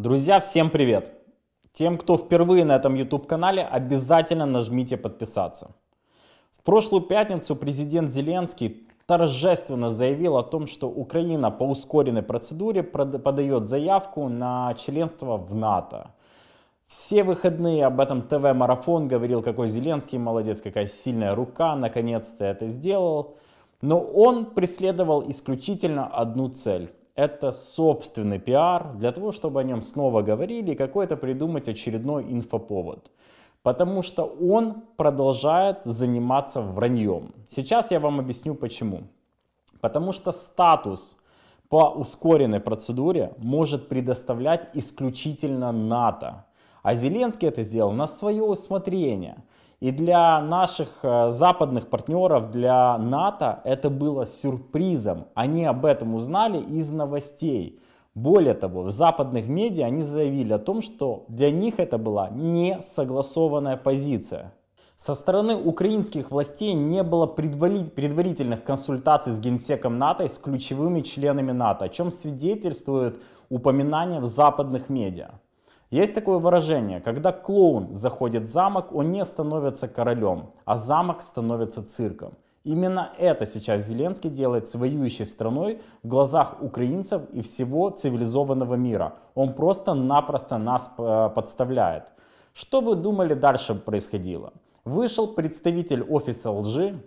Друзья, всем привет! Тем, кто впервые на этом YouTube-канале, обязательно нажмите подписаться. В прошлую пятницу президент Зеленский торжественно заявил о том, что Украина по ускоренной процедуре подает заявку на членство в НАТО. Все выходные об этом ТВ-марафон говорил, какой Зеленский молодец, какая сильная рука, наконец-то это сделал. Но он преследовал исключительно одну цель это собственный пиар для того, чтобы о нем снова говорили и какой-то придумать очередной инфоповод. Потому что он продолжает заниматься враньем. Сейчас я вам объясню почему. Потому что статус по ускоренной процедуре может предоставлять исключительно НАТО. А Зеленский это сделал на свое усмотрение. И для наших э, западных партнеров, для НАТО это было сюрпризом. Они об этом узнали из новостей. Более того, в западных медиа они заявили о том, что для них это была не согласованная позиция. Со стороны украинских властей не было предварительных консультаций с генсеком НАТО и с ключевыми членами НАТО, о чем свидетельствует упоминание в западных медиа. Есть такое выражение, когда клоун заходит в замок, он не становится королем, а замок становится цирком. Именно это сейчас Зеленский делает с воюющей страной в глазах украинцев и всего цивилизованного мира. Он просто-напросто нас э, подставляет. Что вы думали дальше происходило? Вышел представитель офиса лжи,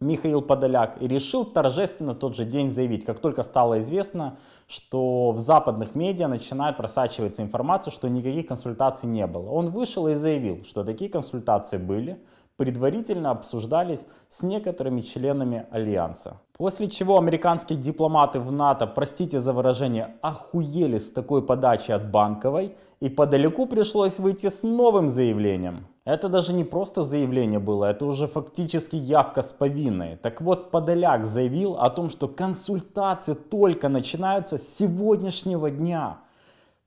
Михаил Подоляк и решил торжественно тот же день заявить, как только стало известно, что в западных медиа начинает просачиваться информация, что никаких консультаций не было. Он вышел и заявил, что такие консультации были, предварительно обсуждались с некоторыми членами Альянса. После чего американские дипломаты в НАТО, простите за выражение, охуели с такой подачи от Банковой, и подалеку пришлось выйти с новым заявлением. Это даже не просто заявление было, это уже фактически явка с повинной. Так вот, Подоляк заявил о том, что консультации только начинаются с сегодняшнего дня.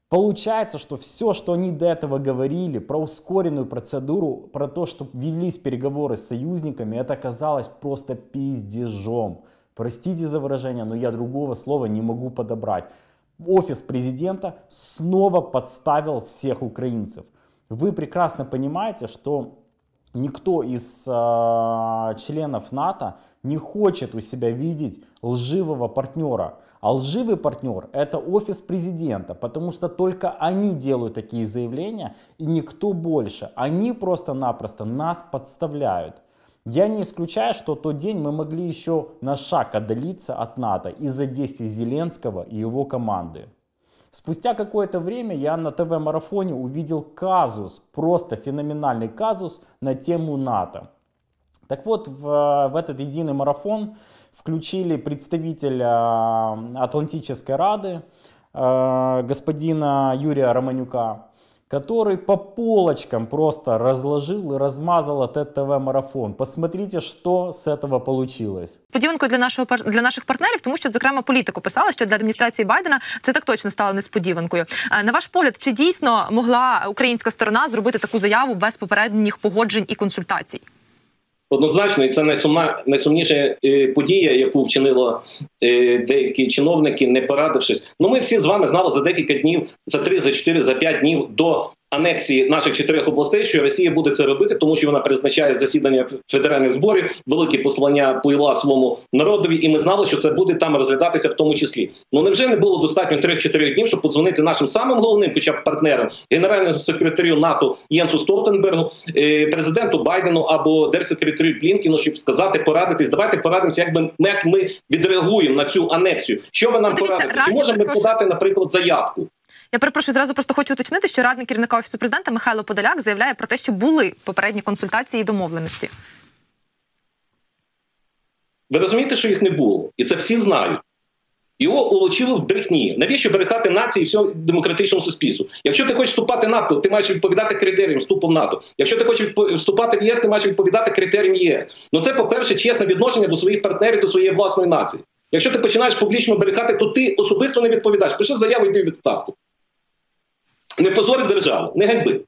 Получается, что все, что они до этого говорили про ускоренную процедуру, про то, что велись переговоры с союзниками, это оказалось просто пиздежом. Простите за выражение, но я другого слова не могу подобрать. Офис президента снова подставил всех украинцев. Вы прекрасно понимаете, что никто из э, членов НАТО не хочет у себя видеть лживого партнера. А лживый партнер – это офис президента, потому что только они делают такие заявления и никто больше. Они просто-напросто нас подставляют. Я не исключаю, что тот день мы могли еще на шаг отдалиться от НАТО из-за действий Зеленского и его команды. Спустя какое-то время я на ТВ-марафоне увидел казус, просто феноменальный казус на тему НАТО. Так вот, в, в этот единый марафон включили представителя Атлантической Рады, э, господина Юрия Романюка, который по полочкам просто разложил и размазал от этого марафон. Посмотрите, що з цього вийшло. Сподіванкою для нашого для наших партнерів, тому що зокрема політику писала, що для адміністрації Байдена це так точно стало несподіванкою. Е, на ваш погляд, чи дійсно могла українська сторона зробити таку заяву без попередніх погоджень і консультацій? Однозначно, і це найсумна найсумніша е, подія, яку вчинило е, деякі чиновники, не порадившись. Ну ми всі з вами знали за декілька днів, за три, за чотири, за п'ять днів до анексії наших чотирьох областей, що Росія буде це робити, тому що вона призначає засідання федеральних зборів, великі послання плила своєму народові, і ми знали, що це буде там розглядатися, в тому числі. Ну невже не було достатньо 3-4 днів, щоб подзвонити нашим самим головним, хоча б партнерам, генеральному секретарю НАТО Єнсу Столтенбергу, е, президенту Байдену або держсекретарю Блінкіну, щоб сказати, порадитись, давайте порадимося, як ми, як ми відреагуємо на цю анексію. Що ви нам ну, порадите? Чи можемо ми подати, наприклад, заявку? Я перепрошую, зразу просто хочу уточнити, що радник керівника офісу президента Михайло Подоляк заявляє про те, що були попередні консультації і домовленості. Ви розумієте, що їх не було, і це всі знають. Його улучили в брехні. Навіщо брехати нації і всього демократичного суспільству? Якщо ти хочеш вступати в НАТО, ти маєш відповідати критеріям вступу в НАТО. Якщо ти хочеш вступати в ЄС, ти маєш відповідати критеріям ЄС. Ну це, по-перше, чесне відношення до своїх партнерів, до своєї власної нації. Якщо ти починаєш публічно брехати, то ти особисто не відповідаєш. Пиши заяву йди відставку. не позори державу, не ганьби.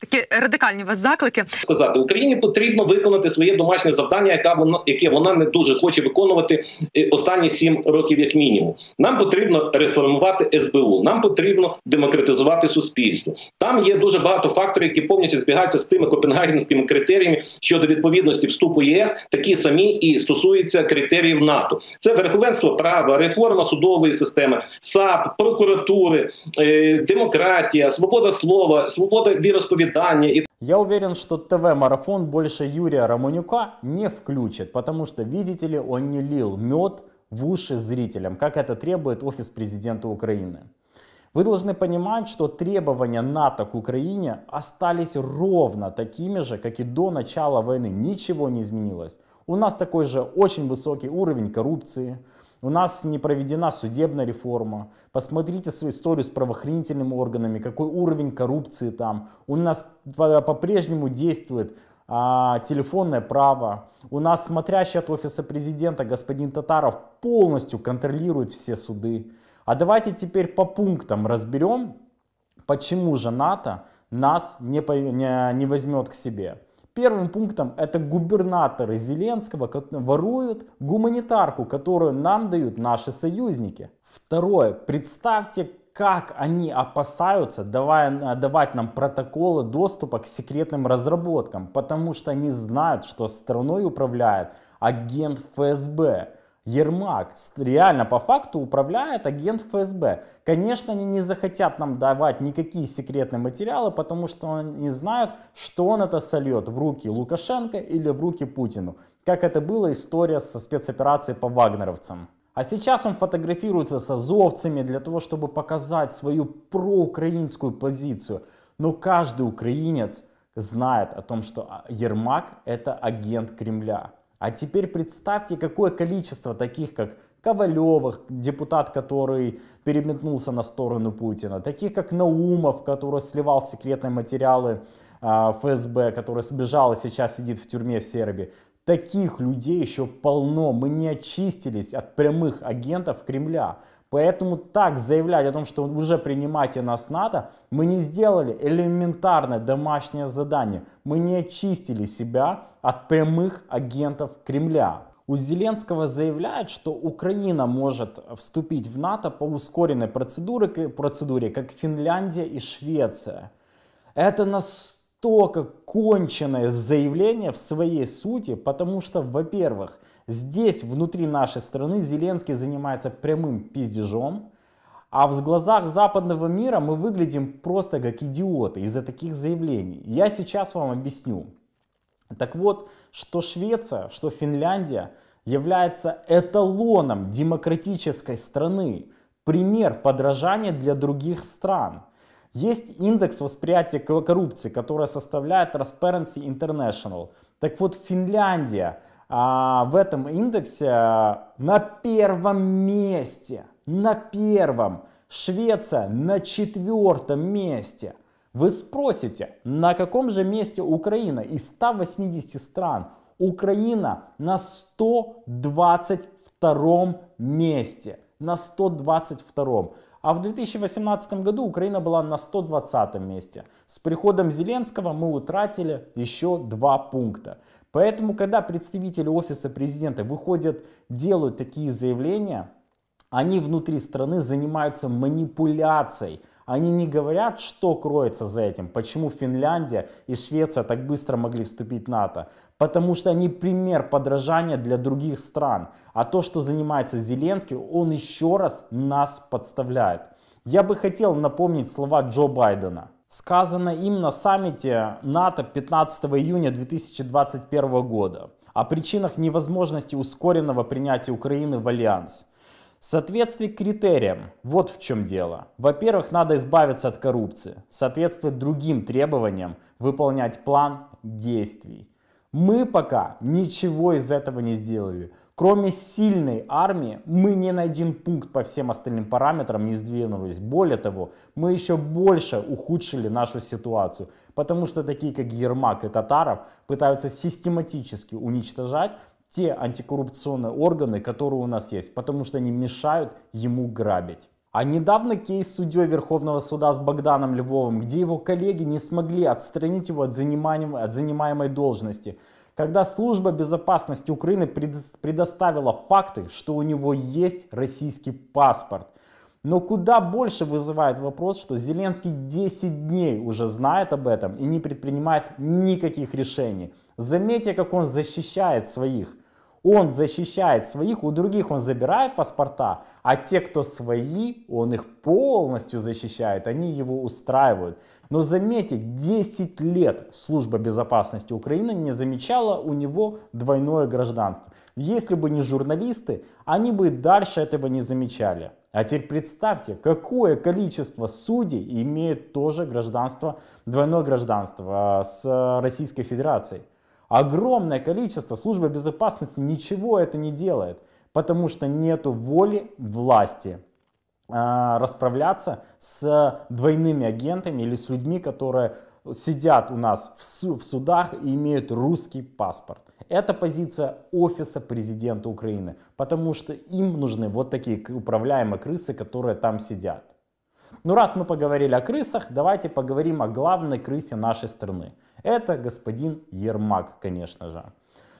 Такі радикальні вас заклики сказати Україні потрібно виконати своє домашнє завдання, яке вона яке вона не дуже хоче виконувати е, останні сім років, як мінімум. Нам потрібно реформувати СБУ, нам потрібно демократизувати суспільство. Там є дуже багато факторів, які повністю збігаються з тими копенгагенськими критеріями щодо відповідності вступу ЄС, такі самі і стосуються критеріїв НАТО. Це верховенство права, реформа судової системи, САП, прокуратури, е, демократія, свобода слова, свобода віросповідання. питание. И... Я уверен, что ТВ-марафон больше Юрия Романюка не включит, потому что, видите ли, он не лил мед в уши зрителям, как это требует офис президента Украины. Вы должны понимать, что требования НАТО к Украине остались ровно такими же, как и до начала войны. Ничего не изменилось. У нас такой же очень высокий уровень коррупции, у нас не проведена судебная реформа. Посмотрите свою историю с правоохранительными органами, какой уровень коррупции там. У нас по-прежнему действует а, телефонное право. У нас смотрящий от офиса президента господин Татаров полностью контролирует все суды. А давайте теперь по пунктам разберем, почему же НАТО нас не, не, не возьмет к себе. Первым пунктом это губернаторы Зеленского воруют гуманитарку, которую нам дают наши союзники. Второе. Представьте, как они опасаются давая, давать нам протоколы доступа к секретным разработкам, потому что они знают, что страной управляет агент ФСБ. Ермак реально по факту управляет агент ФСБ. Конечно, они не захотят нам давать никакие секретные материалы, потому что они знают, что он это сольет в руки Лукашенко или в руки Путину. Как это была история со спецоперацией по вагнеровцам. А сейчас он фотографируется с азовцами для того, чтобы показать свою проукраинскую позицию. Но каждый украинец знает о том, что а, Ермак это агент Кремля. А теперь представьте, какое количество таких, как Ковалевых, депутат, который переметнулся на сторону Путина, таких как Наумов, который сливал секретные материалы а, ФСБ, который сбежал и сейчас сидит в тюрьме в Сербии. Таких людей еще полно. Мы не очистились от прямых агентов Кремля. Поэтому так заявлять о том, что уже принимайте нас НАТО, мы не сделали элементарное домашнее задание. Мы не очистили себя от прямых агентов Кремля. У Зеленского заявляют, что Украина может вступить в НАТО по ускоренной процедуре, процедуре как Финляндия и Швеция. Это настолько конченное заявление в своей сути, потому что, во-первых, Здесь, внутри нашей страны, Зеленский занимается прямым пиздежом, а в глазах западного мира мы выглядим просто как идиоты из-за таких заявлений. Я сейчас вам объясню. Так вот, что Швеция, что Финляндия является эталоном демократической страны, пример подражания для других стран. Есть индекс восприятия коррупции, который составляет Transparency International. Так вот, Финляндия – а, в этом индексе а, на первом месте, на первом, Швеция на четвертом месте. Вы спросите, на каком же месте Украина из 180 стран? Украина на 122 месте. На 122. А в 2018 году Украина была на 120 месте. С приходом Зеленского мы утратили еще два пункта. Поэтому, когда представители Офиса Президента выходят, делают такие заявления, они внутри страны занимаются манипуляцией. Они не говорят, что кроется за этим, почему Финляндия и Швеция так быстро могли вступить в НАТО. Потому что они пример подражания для других стран. А то, что занимается Зеленский, он еще раз нас подставляет. Я бы хотел напомнить слова Джо Байдена сказано им на саммите НАТО 15 июня 2021 года о причинах невозможности ускоренного принятия Украины в Альянс. Соответствие критериям. Вот в чем дело. Во-первых, надо избавиться от коррупции, соответствовать другим требованиям, выполнять план действий. Мы пока ничего из этого не сделали. Кроме сильной армии мы ни на один пункт по всем остальным параметрам не сдвинулись. Более того, мы еще больше ухудшили нашу ситуацию, потому что такие как Ермак и Татаров пытаются систематически уничтожать те антикоррупционные органы, которые у нас есть, потому что они мешают ему грабить. А недавно кейс судьей Верховного суда с Богданом Львовым, где его коллеги не смогли отстранить его от, от занимаемой должности – когда служба безопасности Украины предоставила факты, что у него есть российский паспорт. Но куда больше вызывает вопрос, что Зеленский 10 дней уже знает об этом и не предпринимает никаких решений. Заметьте, как он защищает своих он защищает своих, у других он забирает паспорта, а те, кто свои, он их полностью защищает, они его устраивают. Но заметьте, 10 лет служба безопасности Украины не замечала у него двойное гражданство. Если бы не журналисты, они бы дальше этого не замечали. А теперь представьте, какое количество судей имеет тоже гражданство, двойное гражданство а, с э, Российской Федерацией. Огромное количество службы безопасности ничего это не делает, потому что нету воли власти э, расправляться с двойными агентами или с людьми, которые сидят у нас в, су в судах и имеют русский паспорт. Это позиция офиса президента Украины, потому что им нужны вот такие управляемые крысы, которые там сидят. Ну раз мы поговорили о крысах, давайте поговорим о главной крысе нашей страны. Это господин Ермак, конечно же.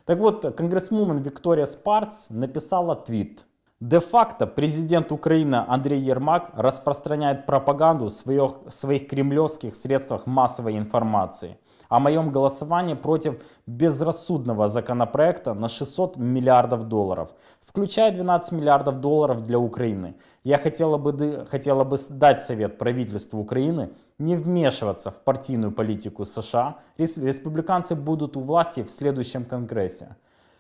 Так вот, конгрессмумен Виктория Спарц написала твит. Де-факто президент Украины Андрей Ермак распространяет пропаганду в своих, своих кремлевских средствах массовой информации – о моем голосовании против безрассудного законопроекта на 600 миллиардов долларов, включая 12 миллиардов долларов для Украины. Я хотела бы, хотела бы дать совет правительству Украины не вмешиваться в партийную политику США. Республиканцы будут у власти в следующем Конгрессе.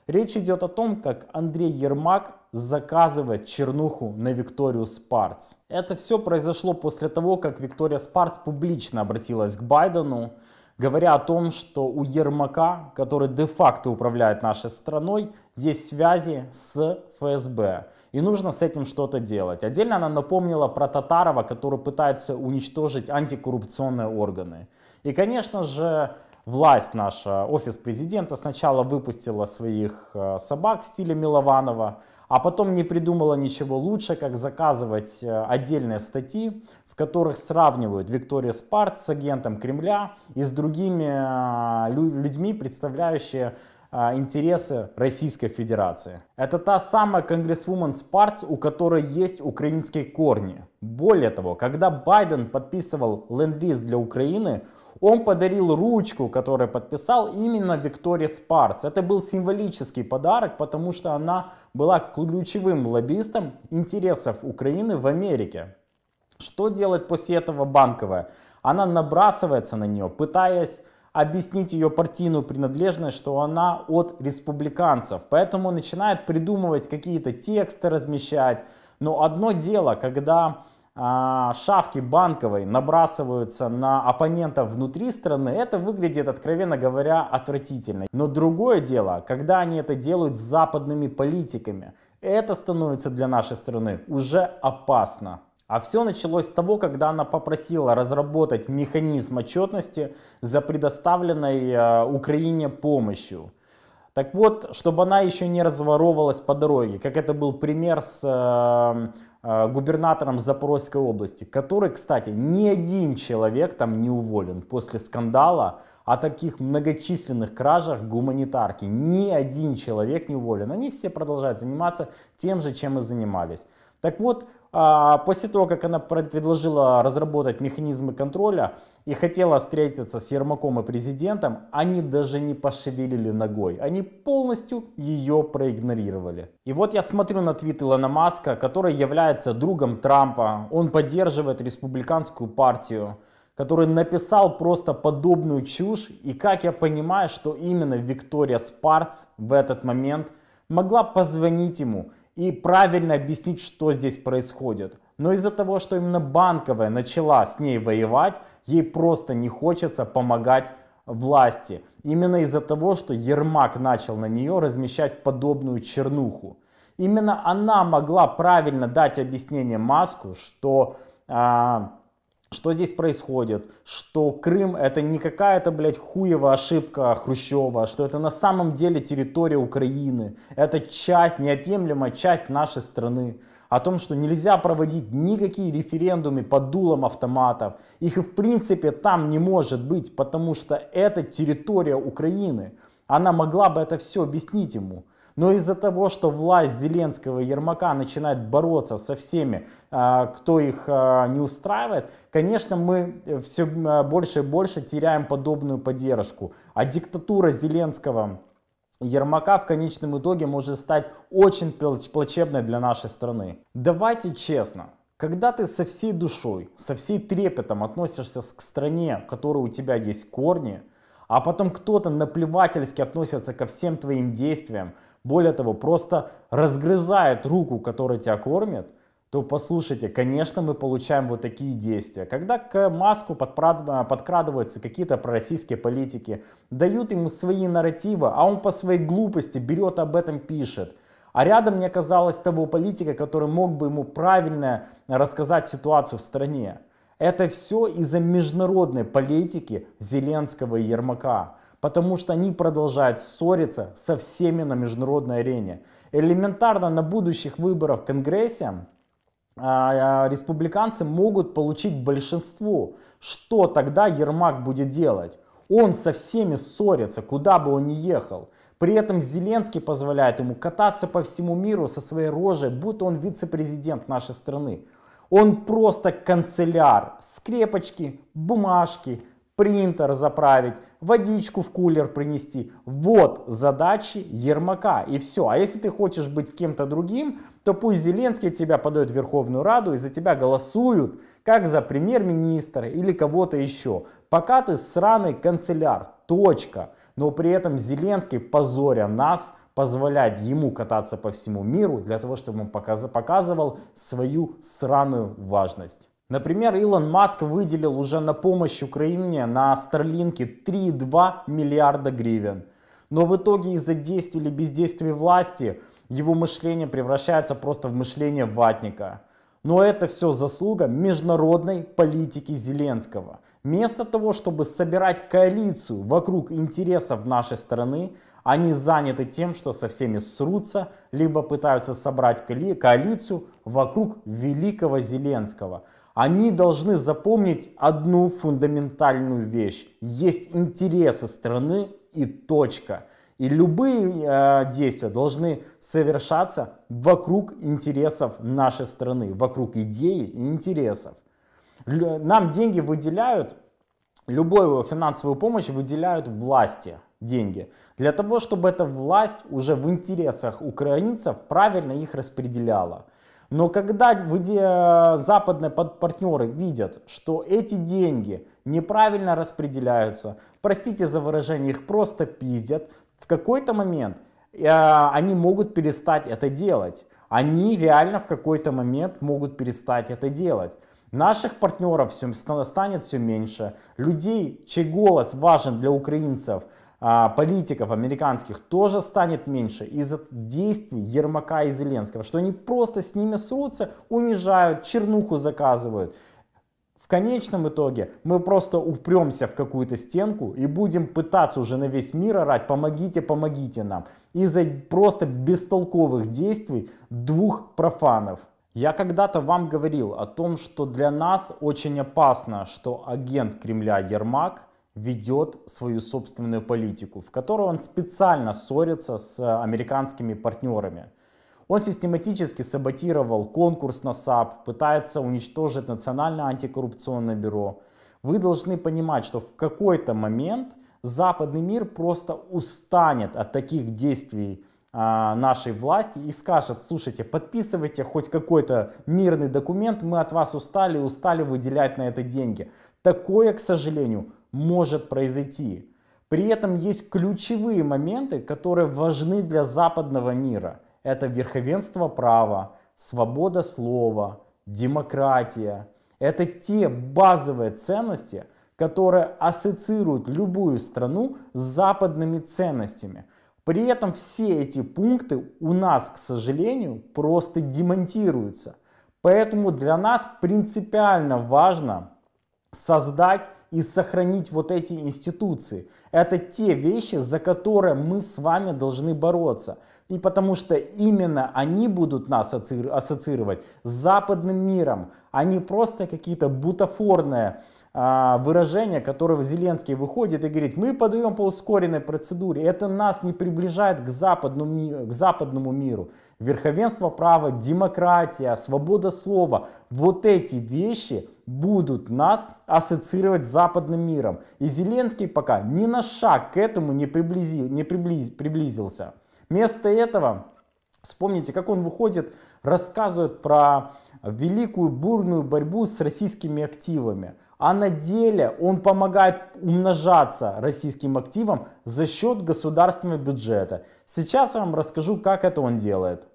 Речь идет о том, как Андрей Ермак заказывает чернуху на Викторию Спарц. Это все произошло после того, как Виктория Спарц публично обратилась к Байдену говоря о том, что у Ермака, который де-факто управляет нашей страной, есть связи с ФСБ. И нужно с этим что-то делать. Отдельно она напомнила про Татарова, который пытается уничтожить антикоррупционные органы. И, конечно же, власть наша, офис президента сначала выпустила своих э, собак в стиле Милованова, а потом не придумала ничего лучше, как заказывать э, отдельные статьи в которых сравнивают Виктория Спарт с агентом Кремля и с другими а, людьми, представляющие а, интересы Российской Федерации. Это та самая конгрессвумен Спарц, у которой есть украинские корни. Более того, когда Байден подписывал ленд-лиз для Украины, он подарил ручку, которую подписал именно Виктория Спарц. Это был символический подарок, потому что она была ключевым лоббистом интересов Украины в Америке. Что делать после этого банковая? Она набрасывается на нее, пытаясь объяснить ее партийную принадлежность, что она от республиканцев. Поэтому начинает придумывать какие-то тексты, размещать. Но одно дело, когда а, шавки банковой набрасываются на оппонента внутри страны, это выглядит, откровенно говоря, отвратительно. Но другое дело, когда они это делают с западными политиками, это становится для нашей страны уже опасно. А все началось с того, когда она попросила разработать механизм отчетности за предоставленной э, Украине помощью. Так вот, чтобы она еще не разворовывалась по дороге, как это был пример с э, э, губернатором Запорожской области, который, кстати, ни один человек там не уволен после скандала о таких многочисленных кражах гуманитарки. Ни один человек не уволен. Они все продолжают заниматься тем же, чем и занимались. Так вот, а, после того, как она предложила разработать механизмы контроля и хотела встретиться с Ермаком и президентом, они даже не пошевелили ногой. Они полностью ее проигнорировали. И вот я смотрю на твит Илона Маска, который является другом Трампа. Он поддерживает республиканскую партию который написал просто подобную чушь. И как я понимаю, что именно Виктория Спарц в этот момент могла позвонить ему и правильно объяснить, что здесь происходит. Но из-за того, что именно банковая начала с ней воевать, ей просто не хочется помогать власти. Именно из-за того, что Ермак начал на нее размещать подобную чернуху. Именно она могла правильно дать объяснение Маску, что... А, что здесь происходит? Что Крым это не какая-то, блядь, хуева ошибка Хрущева, что это на самом деле территория Украины. Это часть, неотъемлемая часть нашей страны. О том, что нельзя проводить никакие референдумы под дулом автоматов. Их и в принципе там не может быть, потому что это территория Украины. Она могла бы это все объяснить ему. Но из-за того, что власть Зеленского и Ермака начинает бороться со всеми, а, кто их а, не устраивает, конечно, мы э, все э, больше и больше теряем подобную поддержку. А диктатура Зеленского Ермака в конечном итоге может стать очень плачевной для нашей страны. Давайте честно, когда ты со всей душой, со всей трепетом относишься к стране, в которой у тебя есть корни, а потом кто-то наплевательски относится ко всем твоим действиям, более того, просто разгрызает руку, которая тебя кормит. то послушайте, конечно, мы получаем вот такие действия. Когда к Маску а, подкрадываются какие-то пророссийские политики, дают ему свои нарративы, а он по своей глупости берет об этом пишет. А рядом не оказалось того политика, который мог бы ему правильно рассказать ситуацию в стране. Это все из-за международной политики Зеленского и Ермака потому что они продолжают ссориться со всеми на международной арене. Элементарно на будущих выборах в Конгрессе а, а, республиканцы могут получить большинство. Что тогда Ермак будет делать? Он со всеми ссорится, куда бы он ни ехал. При этом Зеленский позволяет ему кататься по всему миру со своей рожей, будто он вице-президент нашей страны. Он просто канцеляр. Скрепочки, бумажки, принтер заправить, водичку в кулер принести. Вот задачи Ермака и все. А если ты хочешь быть кем-то другим, то пусть Зеленский тебя подает в Верховную Раду и за тебя голосуют, как за премьер-министра или кого-то еще. Пока ты сраный канцеляр, точка. Но при этом Зеленский, позоря нас, позволяет ему кататься по всему миру для того, чтобы он показывал свою сраную важность. Например, Илон Маск выделил уже на помощь Украине на Старлинке 3,2 миллиарда гривен. Но в итоге из-за действий или бездействий власти его мышление превращается просто в мышление ватника. Но это все заслуга международной политики Зеленского. Вместо того, чтобы собирать коалицию вокруг интересов нашей страны, они заняты тем, что со всеми срутся, либо пытаются собрать коали коалицию вокруг великого Зеленского – они должны запомнить одну фундаментальную вещь. Есть интересы страны и точка. И любые э, действия должны совершаться вокруг интересов нашей страны, вокруг идеи и интересов. Нам деньги выделяют, любую финансовую помощь выделяют власти деньги. Для того, чтобы эта власть уже в интересах украинцев правильно их распределяла. Но когда э, западные партнеры видят, что эти деньги неправильно распределяются, простите за выражение, их просто пиздят, в какой-то момент э, они могут перестать это делать. Они реально в какой-то момент могут перестать это делать. Наших партнеров все, станет все меньше, людей, чей голос важен для украинцев – а, политиков американских тоже станет меньше из-за действий Ермака и Зеленского, что они просто с ними срутся, унижают, чернуху заказывают. В конечном итоге мы просто упремся в какую-то стенку и будем пытаться уже на весь мир орать «помогите, помогите нам» из-за просто бестолковых действий двух профанов. Я когда-то вам говорил о том, что для нас очень опасно, что агент Кремля Ермак – ведет свою собственную политику, в которой он специально ссорится с э, американскими партнерами. Он систематически саботировал конкурс на САП, пытается уничтожить Национальное антикоррупционное бюро. Вы должны понимать, что в какой-то момент западный мир просто устанет от таких действий а, нашей власти и скажет, слушайте, подписывайте хоть какой-то мирный документ, мы от вас устали, устали выделять на это деньги. Такое, к сожалению, может произойти. При этом есть ключевые моменты, которые важны для западного мира. Это верховенство права, свобода слова, демократия. Это те базовые ценности, которые ассоциируют любую страну с западными ценностями. При этом все эти пункты у нас, к сожалению, просто демонтируются. Поэтому для нас принципиально важно создать и сохранить вот эти институции. Это те вещи, за которые мы с вами должны бороться. И потому что именно они будут нас ассоциировать с западным миром, а не просто какие-то бутафорные а, выражение, которого Зеленский выходит и говорит, мы подаем по ускоренной процедуре, это нас не приближает к западному, к западному миру. Верховенство права, демократия, свобода слова, вот эти вещи будут нас ассоциировать с западным миром. И Зеленский пока ни на шаг к этому не, приблизил, не приблиз, приблизился. Вместо этого, вспомните, как он выходит, рассказывает про великую бурную борьбу с российскими активами – а на деле он помогает умножаться российским активам за счет государственного бюджета. Сейчас я вам расскажу, как это он делает.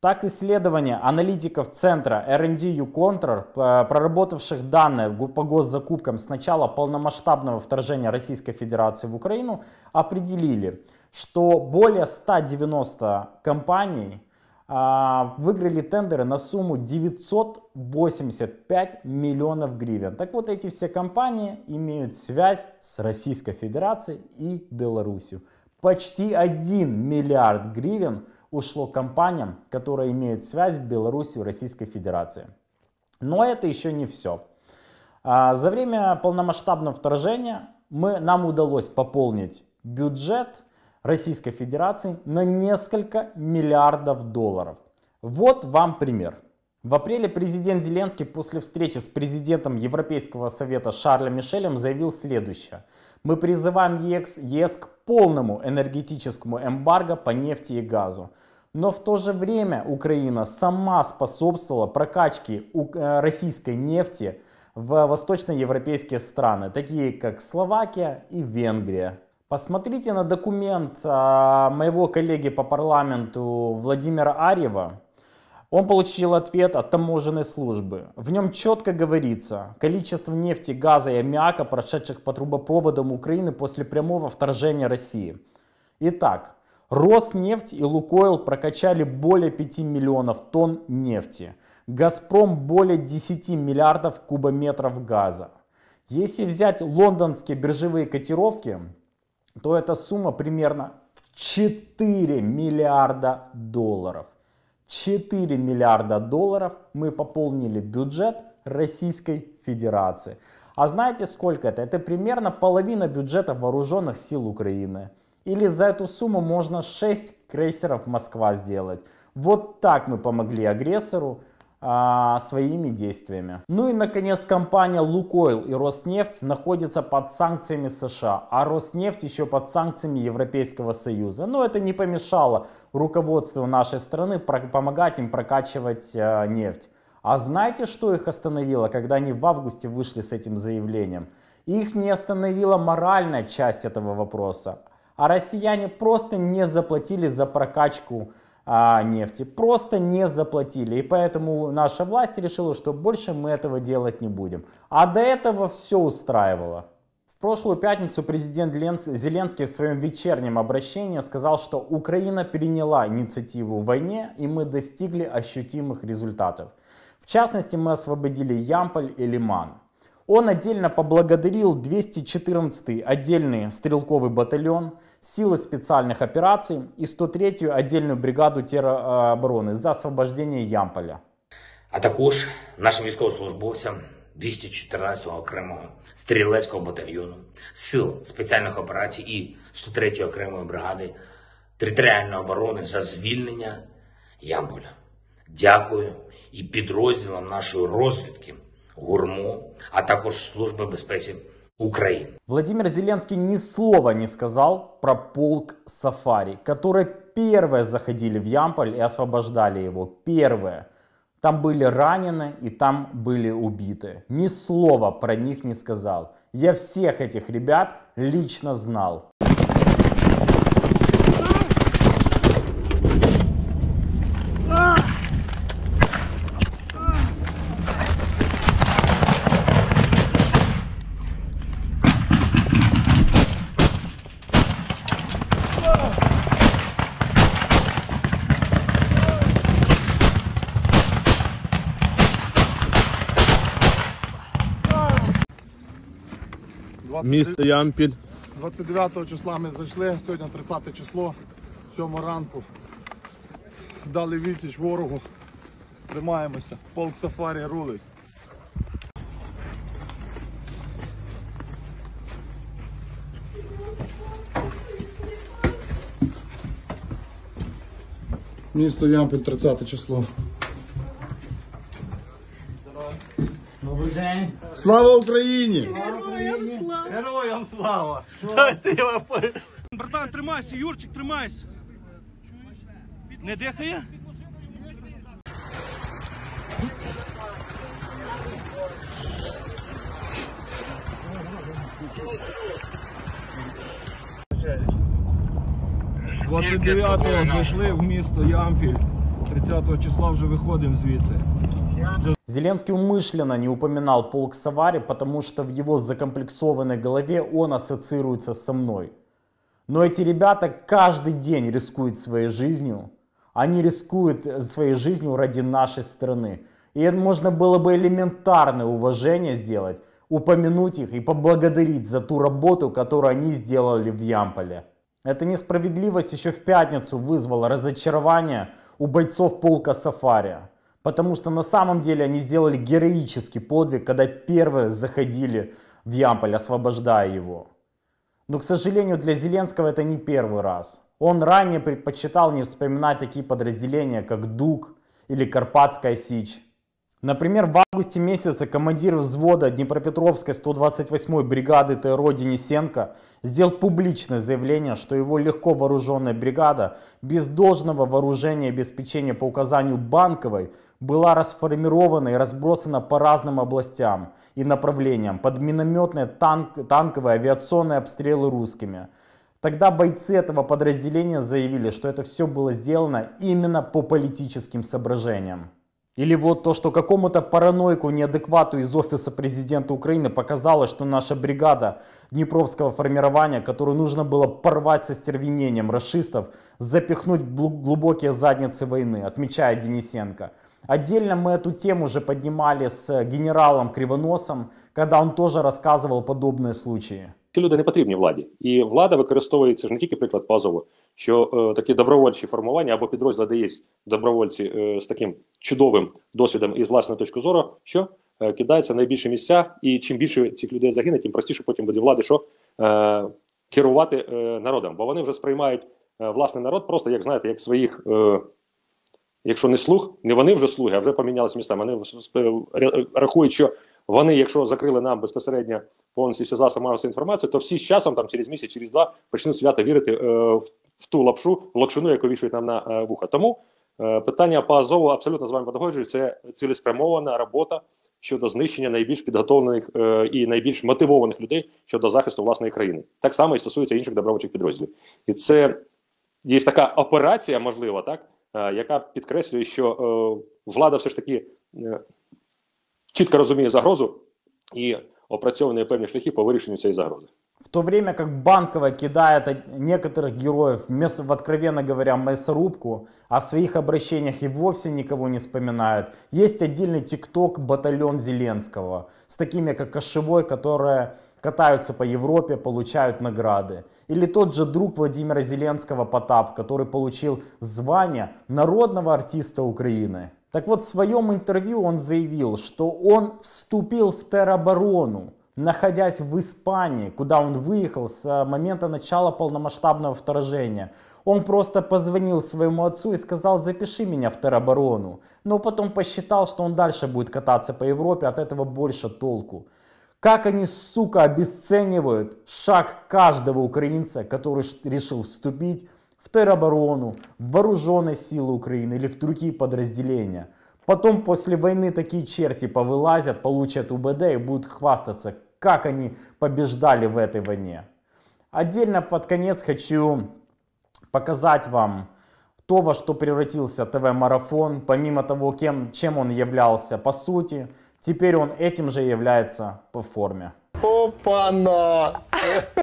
Так исследование аналитиков центра R&D UControl, э, проработавших данные по госзакупкам с начала полномасштабного вторжения Российской Федерации в Украину, определили, что более 190 компаний а, выиграли тендеры на сумму 985 миллионов гривен. Так вот, эти все компании имеют связь с Российской Федерацией и Беларусью. Почти 1 миллиард гривен ушло компаниям, которые имеют связь с Беларусью и Российской Федерацией. Но это еще не все. А, за время полномасштабного вторжения мы, нам удалось пополнить бюджет – Российской Федерации на несколько миллиардов долларов. Вот вам пример. В апреле президент Зеленский после встречи с президентом Европейского совета Шарлем Мишелем заявил следующее. Мы призываем ЕС, ЕС к полному энергетическому эмбарго по нефти и газу. Но в то же время Украина сама способствовала прокачке э, российской нефти в восточноевропейские страны, такие как Словакия и Венгрия. Посмотрите на документ а, моего коллеги по парламенту Владимира Арьева. Он получил ответ от таможенной службы. В нем четко говорится, количество нефти, газа и аммиака, прошедших по трубопроводам Украины после прямого вторжения России. Итак, Роснефть и Лукойл прокачали более 5 миллионов тонн нефти. Газпром более 10 миллиардов кубометров газа. Если взять лондонские биржевые котировки, то эта сумма примерно в 4 миллиарда долларов. 4 миллиарда долларов мы пополнили бюджет Российской Федерации. А знаете сколько это? Это примерно половина бюджета вооруженных сил Украины. Или за эту сумму можно 6 крейсеров Москва сделать. Вот так мы помогли агрессору а, своими действиями. Ну и наконец компания Лукойл и Роснефть находятся под санкциями США, а Роснефть еще под санкциями Европейского Союза. Но это не помешало руководству нашей страны помогать им прокачивать а, нефть. А знаете, что их остановило, когда они в августе вышли с этим заявлением? Их не остановила моральная часть этого вопроса. А россияне просто не заплатили за прокачку а, нефти просто не заплатили. И поэтому наша власть решила, что больше мы этого делать не будем. А до этого все устраивало. В прошлую пятницу президент Зеленский в своем вечернем обращении сказал, что Украина переняла инициативу в войне и мы достигли ощутимых результатов. В частности, мы освободили Ямполь и Лиман. Он отдельно поблагодарил 214-й отдельный стрелковый батальон, силы специальных операций и 103-ю отдельную бригаду теробороны за освобождение Ямполя. А також нашим військовослужбовцям 214-го окремого стрілецького батальйону, сил спеціальних операцій і 103-ї окремої бригади територіальної оборони за звільнення Ямполя. Дякую і підрозділам нашої розвідки, гурму, а також служби безпеці Украины. Владимир Зеленский ни слова не сказал про полк «Сафари», которые первые заходили в Ямполь и освобождали его. Первые. Там были ранены и там были убиты. Ни слова про них не сказал. Я всех этих ребят лично знал. місто Ямпіль. 29 числа ми зайшли, сьогодні 30 число, 7 ранку. Дали відсіч ворогу. Тримаємося. Полк сафарі рулить. Місто Ямпіль 30 число. Добрий день. Слава Україні! Героям слава! Героям слава! Братан, тримайся, Юрчик, тримайся! Не дихає? «29-го зайшли в місто Ямфіль, 30-го числа вже виходимо звідси. Зеленский умышленно не упоминал полк Савари, потому что в его закомплексованной голове он ассоциируется со мной. Но эти ребята каждый день рискуют своей жизнью. Они рискуют своей жизнью ради нашей страны. И можно было бы элементарное уважение сделать, упомянуть их и поблагодарить за ту работу, которую они сделали в Ямполе. Эта несправедливость еще в пятницу вызвала разочарование у бойцов полка Сафария. Потому что на самом деле они сделали героический подвиг, когда первые заходили в Ямполь, освобождая его. Но, к сожалению, для Зеленского это не первый раз. Он ранее предпочитал не вспоминать такие подразделения, как Дуг или Карпатская Сич. Например, в августе месяце командир взвода Днепропетровской 128-й бригады ТРО Денисенко сделал публичное заявление, что его легко вооруженная бригада без должного вооружения и обеспечения по указанию Банковой была расформирована и разбросана по разным областям и направлениям под минометные, танк, танковые, авиационные обстрелы русскими. Тогда бойцы этого подразделения заявили, что это все было сделано именно по политическим соображениям. Или вот то, что какому-то параноику, неадеквату из офиса президента Украины показалось, что наша бригада Днепровского формирования, которую нужно было порвать со стервенением расистов, запихнуть в глубокие задницы войны, отмечает Денисенко – Отдельно мы эту тему уже поднимали с э, генералом Кривоносом, когда он тоже рассказывал подобные случаї. Ці люди не потрібні владі, і влада використовується ж не тільки приклад Пазову, що е, такі добровольчі формування або підрозділи, де є добровольці е, з таким чудовим досвідом і з власної точки зору, що е, кидаються найбільше місця, і чим більше цих людей загине, тим простіше потім буде влади, що е, керувати е, народом, бо вони вже сприймають е, власний народ, просто як знаєте, як своїх. Е, якщо не слуг, не вони вже слуги, а вже помінялися містами. Вони рахують, що вони, якщо закрили нам безпосередньо повністю всі засоби масової інформації, то всі з часом, там через місяць, через два, почнуть свято вірити е, в, в ту лапшу, лапшину, яку вішують нам на е, вуха. Тому е, питання по Азову абсолютно з вами подгоджую. Це цілеспрямована робота. Щодо знищення найбільш підготовлених е, і найбільш мотивованих людей щодо захисту власної країни, так само і стосується інших добровольчих підрозділів, і це є така операція, можливо, так яка підкреслює, що влада все ж таки чітко розуміє загрозу і опрацьовує певні шляхи по вирішенню цієї загрози. В то время как Банкова кидает некоторых героев, в, откровенно говоря, мясорубку, о своих обращениях и вовсе никого не вспоминает. Есть отдельный тикток батальон Зеленского с такими, как Кошевой, которая катаются по Европе, получают награды. Или тот же друг Владимира Зеленского Потап, который получил звание народного артиста Украины. Так вот, в своем интервью он заявил, что он вступил в тероборону, находясь в Испании, куда он выехал с э, момента начала полномасштабного вторжения. Он просто позвонил своему отцу и сказал, запиши меня в тероборону. Но потом посчитал, что он дальше будет кататься по Европе, от этого больше толку. Как они, сука, обесценивают шаг каждого украинца, который решил вступить в тероборону, в вооруженные силы Украины или в другие подразделения. Потом после войны такие черти повылазят, получат УБД и будут хвастаться, как они побеждали в этой войне. Отдельно под конец хочу показать вам то, во что превратился ТВ-марафон, помимо того, кем, чем он являлся по сути – Теперь он этим же является по форме. Опа-на!